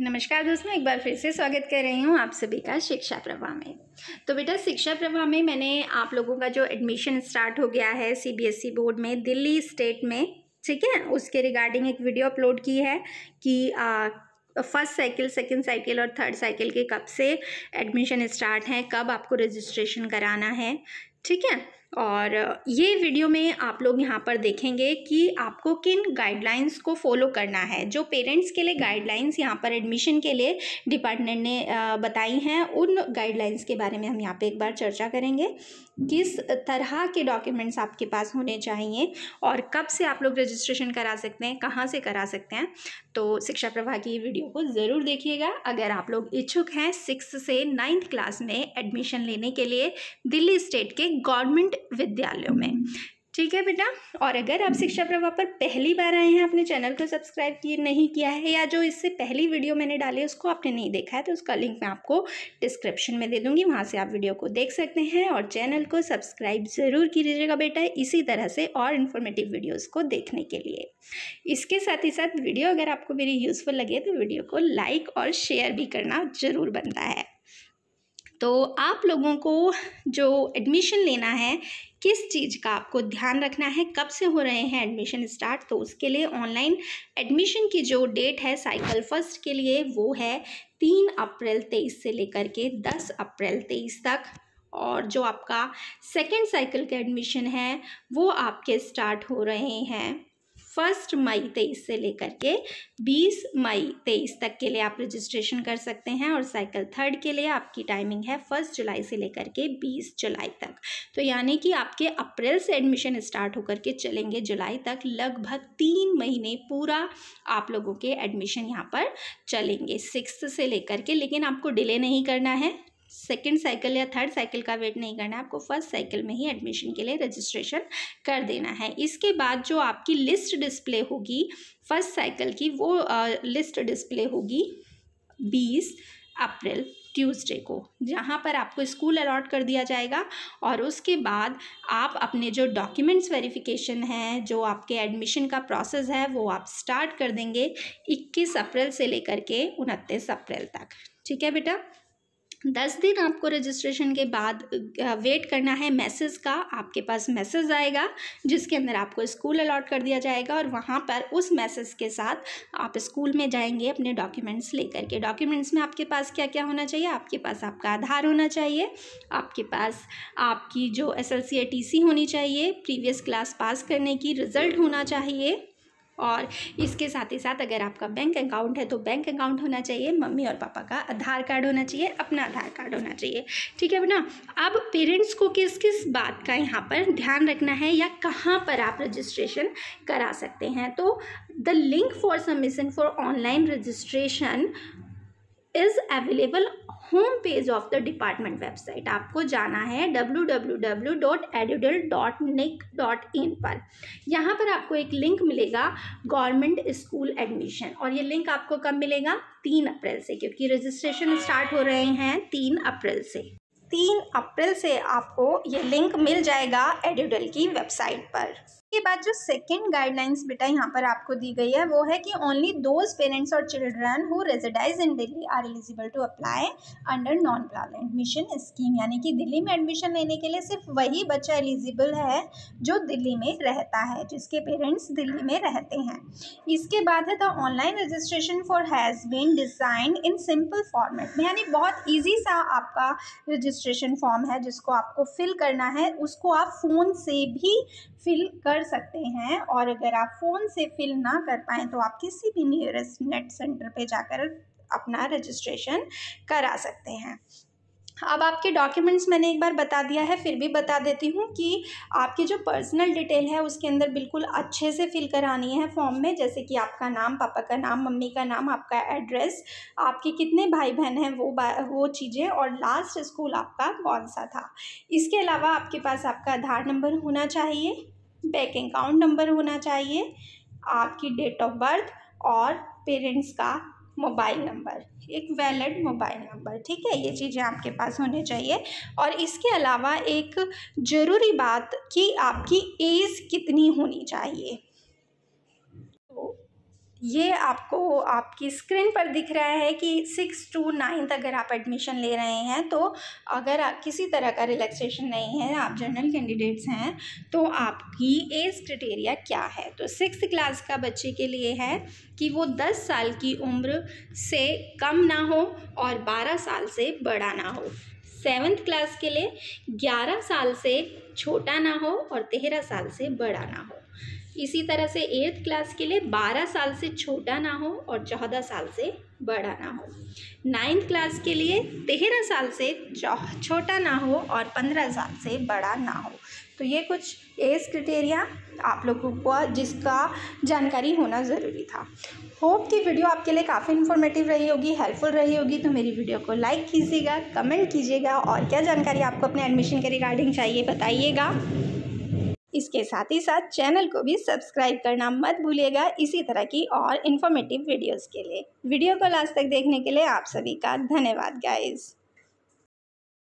नमस्कार दोस्तों एक बार फिर से स्वागत कर रही हूँ आप सभी का शिक्षा प्रवाह में तो बेटा शिक्षा प्रवाह में मैंने आप लोगों का जो एडमिशन स्टार्ट हो गया है सीबीएसई बोर्ड e में दिल्ली स्टेट में ठीक है उसके रिगार्डिंग एक वीडियो अपलोड की है कि आ, फर्स्ट साइकिल सेकंड साइकिल और थर्ड साइकिल के कब से एडमिशन स्टार्ट हैं कब आपको रजिस्ट्रेशन कराना है ठीक है और ये वीडियो में आप लोग यहाँ पर देखेंगे कि आपको किन गाइडलाइंस को फॉलो करना है जो पेरेंट्स के लिए गाइडलाइंस यहाँ पर एडमिशन के लिए डिपार्टमेंट ने बताई हैं उन गाइडलाइंस के बारे में हम यहाँ पे एक बार चर्चा करेंगे किस तरह के डॉक्यूमेंट्स आपके पास होने चाहिए और कब से आप लोग रजिस्ट्रेशन करा सकते हैं कहाँ से करा सकते हैं तो शिक्षा प्रभाग की वीडियो को ज़रूर देखिएगा अगर आप लोग इच्छुक हैं सिक्स से नाइन्थ क्लास में एडमिशन लेने के लिए दिल्ली स्टेट के गवर्नमेंट विद्यालयों में ठीक है बेटा और अगर आप शिक्षा प्रभाव पर पहली बार आए हैं आपने चैनल को सब्सक्राइब किए नहीं किया है या जो इससे पहली वीडियो मैंने डाली है उसको आपने नहीं देखा है तो उसका लिंक मैं आपको डिस्क्रिप्शन में दे दूँगी वहाँ से आप वीडियो को देख सकते हैं और चैनल को सब्सक्राइब ज़रूर कीजिएगा बेटा इसी तरह से और इन्फॉर्मेटिव वीडियोज़ को देखने के लिए इसके साथ ही साथ वीडियो अगर आपको मेरी यूज़फुल लगे तो वीडियो को लाइक और शेयर भी करना ज़रूर बनता है तो आप लोगों को जो एडमिशन लेना है किस चीज़ का आपको ध्यान रखना है कब से हो रहे हैं एडमिशन स्टार्ट तो उसके लिए ऑनलाइन एडमिशन की जो डेट है साइकिल फर्स्ट के लिए वो है तीन अप्रैल तेईस से लेकर के दस अप्रैल तेईस तक और जो आपका सेकेंड साइकिल का एडमिशन है वो आपके स्टार्ट हो रहे हैं फर्स्ट मई तेईस से लेकर के बीस मई तेईस तक के लिए आप रजिस्ट्रेशन कर सकते हैं और साइकिल थर्ड के लिए आपकी टाइमिंग है फर्स्ट जुलाई से लेकर के बीस जुलाई तक तो यानी कि आपके अप्रैल से एडमिशन स्टार्ट होकर के चलेंगे जुलाई तक लगभग तीन महीने पूरा आप लोगों के एडमिशन यहाँ पर चलेंगे सिक्स से लेकर के लेकिन आपको डिले नहीं करना है सेकेंड साइकिल या थर्ड साइकिल का वेट नहीं करना है आपको फर्स्ट साइकिल में ही एडमिशन के लिए रजिस्ट्रेशन कर देना है इसके बाद जो आपकी लिस्ट डिस्प्ले होगी फर्स्ट साइकिल की वो लिस्ट डिस्प्ले होगी बीस अप्रैल ट्यूसडे को जहाँ पर आपको स्कूल अलॉट कर दिया जाएगा और उसके बाद आप अपने जो डॉक्यूमेंट्स वेरिफिकेशन हैं जो आपके एडमिशन का प्रोसेस है वो आप स्टार्ट कर देंगे 21 अप्रैल से लेकर के उनतीस अप्रैल तक ठीक है बेटा दस दिन आपको रजिस्ट्रेशन के बाद वेट करना है मैसेज का आपके पास मैसेज आएगा जिसके अंदर आपको स्कूल अलॉट कर दिया जाएगा और वहाँ पर उस मैसेज के साथ आप स्कूल में जाएंगे अपने डॉक्यूमेंट्स लेकर के डॉक्यूमेंट्स में आपके पास क्या क्या होना चाहिए आपके पास आपका आधार होना चाहिए आपके पास आपकी जो एस एल होनी चाहिए प्रीवियस क्लास पास करने की रिज़ल्ट होना चाहिए और इसके साथ ही साथ अगर आपका बैंक अकाउंट है तो बैंक अकाउंट होना चाहिए मम्मी और पापा का आधार कार्ड होना चाहिए अपना आधार कार्ड होना चाहिए ठीक है ना अब पेरेंट्स को किस किस बात का यहाँ पर ध्यान रखना है या कहाँ पर आप रजिस्ट्रेशन करा सकते हैं तो the link for submission for online registration is available home page of the department website आपको जाना है www.edudel.nic.in पर यहाँ पर आपको एक लिंक मिलेगा गवर्नमेंट स्कूल एडमिशन और ये लिंक आपको कब मिलेगा तीन अप्रैल से क्योंकि रजिस्ट्रेशन स्टार्ट हो रहे हैं तीन अप्रैल से तीन अप्रैल से आपको ये लिंक मिल जाएगा एड्यूडल की वेबसाइट पर के बाद जो सेकेंड गाइडलाइंस बेटा यहाँ पर आपको दी गई है वो है कि ओनली दोज पेरेंट्स और children who resides in Delhi are eligible to apply under non प्लावेंट एडमिशन स्कीम यानी कि दिल्ली में एडमिशन लेने के लिए सिर्फ वही बच्चा एलिजिबल है जो दिल्ली में रहता है जिसके पेरेंट्स दिल्ली में रहते हैं इसके बाद है the online registration for has been designed in simple format में यानी बहुत ईजी सा आपका रजिस्ट्रेशन रजिस्ट्रेशन फॉर्म है जिसको आपको फिल करना है उसको आप फ़ोन से भी फिल कर सकते हैं और अगर आप फ़ोन से फिल ना कर पाएँ तो आप किसी भी नियरेस्ट नेट सेंटर पे जाकर अपना रजिस्ट्रेशन करा सकते हैं अब आपके डॉक्यूमेंट्स मैंने एक बार बता दिया है फिर भी बता देती हूँ कि आपकी जो पर्सनल डिटेल है उसके अंदर बिल्कुल अच्छे से फिल करानी है फॉर्म में जैसे कि आपका नाम पापा का नाम मम्मी का नाम आपका एड्रेस आपके कितने भाई बहन हैं वो वो चीज़ें और लास्ट स्कूल आपका कौन सा था इसके अलावा आपके पास आपका आधार नंबर होना चाहिए बैंक अकाउंट नंबर होना चाहिए आपकी डेट ऑफ बर्थ और पेरेंट्स का मोबाइल नंबर एक वैलिड मोबाइल नंबर ठीक है ये चीज़ें आपके पास होने चाहिए और इसके अलावा एक ज़रूरी बात कि आपकी एज कितनी होनी चाहिए ये आपको आपकी स्क्रीन पर दिख रहा है कि सिक्स टू नाइन्थ अगर आप एडमिशन ले रहे हैं तो अगर आप किसी तरह का रिलैक्सेशन नहीं है आप जनरल कैंडिडेट्स हैं तो आपकी एज क्रिटेरिया क्या है तो सिक्स क्लास का बच्चे के लिए है कि वो दस साल की उम्र से कम ना हो और बारह साल से बड़ा ना हो सेवन्थ क्लास के लिए ग्यारह साल से छोटा ना हो और तेरह साल से बड़ा ना हो इसी तरह से एट्थ क्लास के लिए बारह साल से छोटा ना हो और चौदह साल से बड़ा ना हो नाइन्थ क्लास के लिए तेरह साल से छोटा ना हो और पंद्रह साल से बड़ा ना हो तो ये कुछ एज क्रिटेरिया आप लोगों को जिसका जानकारी होना ज़रूरी था होप कि वीडियो आपके लिए काफ़ी इन्फॉर्मेटिव रही होगी हेल्पफुल रही होगी तो मेरी वीडियो को लाइक कीजिएगा कमेंट कीजिएगा और क्या जानकारी आपको अपने एडमिशन के रिगार्डिंग चाहिए बताइएगा इसके साथ ही साथ चैनल को भी सब्सक्राइब करना मत भूलिएगा इसी तरह की और इन्फॉर्मेटिव वीडियोस के लिए वीडियो को लास्ट तक देखने के लिए आप सभी का धन्यवाद गाइज़